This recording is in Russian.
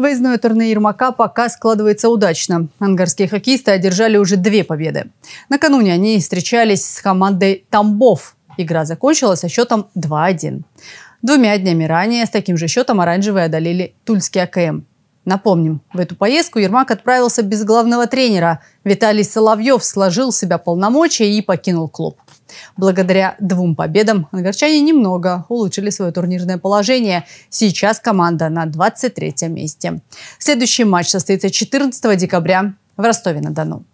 Выездной турнир Ермака пока складывается удачно. Ангарские хоккеисты одержали уже две победы. Накануне они встречались с командой «Тамбов». Игра закончилась со счетом 2-1. Двумя днями ранее с таким же счетом оранжевые одолели Тульский АКМ. Напомним, в эту поездку Ермак отправился без главного тренера. Виталий Соловьев сложил в себя полномочия и покинул клуб. Благодаря двум победам ангарчане немного улучшили свое турнирное положение. Сейчас команда на 23 месте. Следующий матч состоится 14 декабря в Ростове-на-Дону.